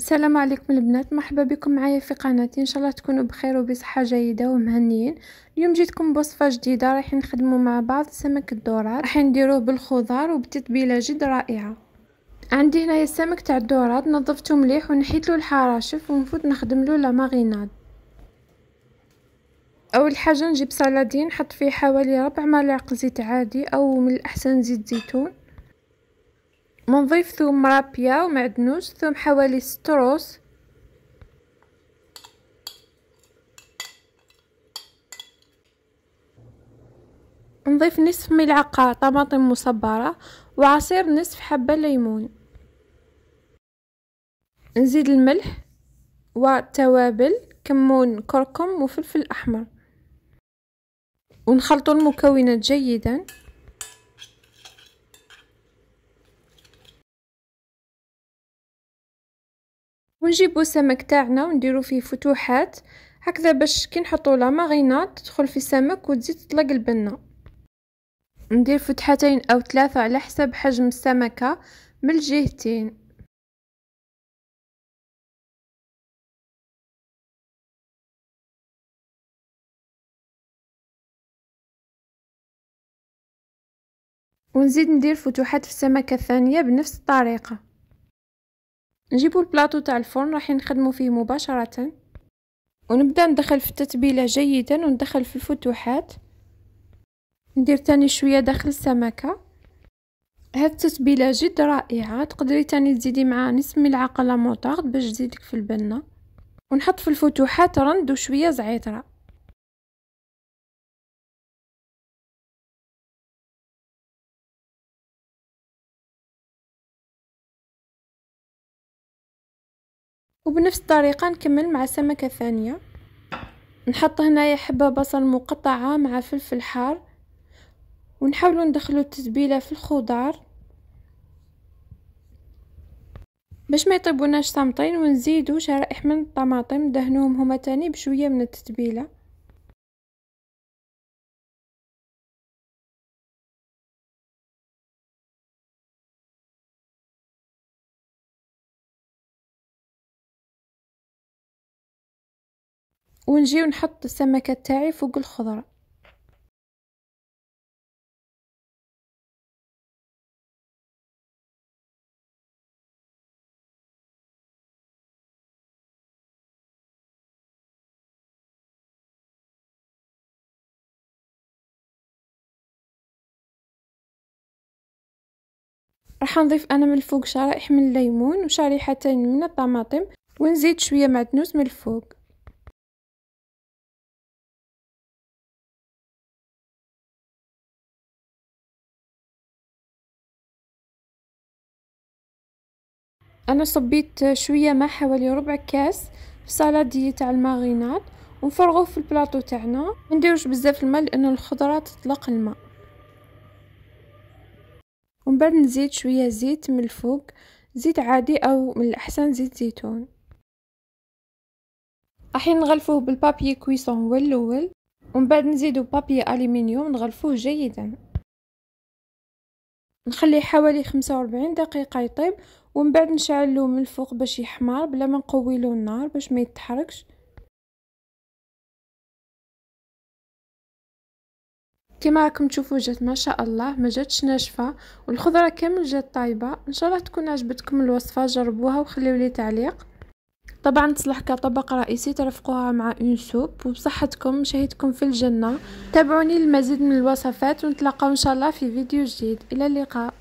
السلام عليكم البنات مرحبا بكم معايا في قناتي ان شاء الله تكونوا بخير وبصحه جيده ومهنيين اليوم جيتكم بوصفه جديده رايحين نخدموا مع بعض سمك الدوراد رايحين نديروه بالخضار وبتتبيله جد رائعه عندي هنايا السمك تاع الدوراد نظفته مليح ونحيت له الحراشف ونفوت نخدم له لا ماريناد اول حاجه نجيب سلادين نحط فيه حوالي ربع ملاعق زيت عادي او من الاحسن زيت زيتون منضيف ثوم مرابيا ومعدنوس ثوم حوالي ستروس نضيف نصف ملعقة طماطم مصبرة وعصير نصف حبة ليمون نزيد الملح وتوابل كمون كركم وفلفل أحمر ونخلط المكونات جيداً ونجيبو السمك تاعنا ونديرو فيه فتوحات هكذا باش كي نحطو لا ماغينا تدخل في السمك وتزيد تطلق البنه ندير فتحتين او ثلاثه على حسب حجم السمكه من الجهتين ونزيد ندير فتوحات في السمكه الثانيه بنفس الطريقه نجيبو البلاطو تاع الفرن راح نخدمو فيه مباشره ونبدا ندخل في التتبيله جيدا وندخل في الفتوحات ندير تاني شويه داخل السمكه هاد التتبيله جد رائعه تقدري تاني تزيدي معاها نصف ملعقه لاموطاغد باش تزيدك في البنه ونحط في الفتوحات رند وشويه زعيطرة وبنفس الطريقة نكمل مع سمكة ثانية نحط هنايا حبة بصل مقطعة مع فلفل حار ونحاولو ندخلو التتبيلة في الخضار باش ما يطيبوناش صامطين ونزيدو شرائح من الطماطم دهنوهم هما تاني بشوية من التتبيلة ونجي ونحط السمكة تاعي فوق الخضرة راح نضيف انا من الفوق شرائح من الليمون وشريحتين من الطماطم ونزيد شويه معدنوس من الفوق أنا صبيت شوية ما حوالي ربع كاس سلطة تاع الماغينات ونفرغوه في البلاطو تاعنا منديروش بزاف الماء لأنه الخضرة تطلق الماء ومن بعد نزيد شوية زيت من الفوق زيت عادي أو من الأحسن زيت زيتون الحين نغلفوه بالبابي كويسون هو الاول ومن بعد نزيدو بابي الومنيوم نغلفوه جيدا نخليه حوالي 45 دقيقه يطيب ومن بعد نشعلو من الفوق باش يحمر بلا ما نقوي النار باش ما يتحركش كما راكم تشوفوا جات ما شاء الله ما جاتش ناشفه والخضره كامل جات طايبه ان شاء الله تكون عجبتكم الوصفه جربوها وخليوا لي تعليق طبعا تصلح كطبق رئيسي ترفقوها مع اون سوب وبصحتكم شهيتكم في الجنه تابعوني للمزيد من الوصفات ونتلاقاو ان شاء الله في فيديو جديد الى اللقاء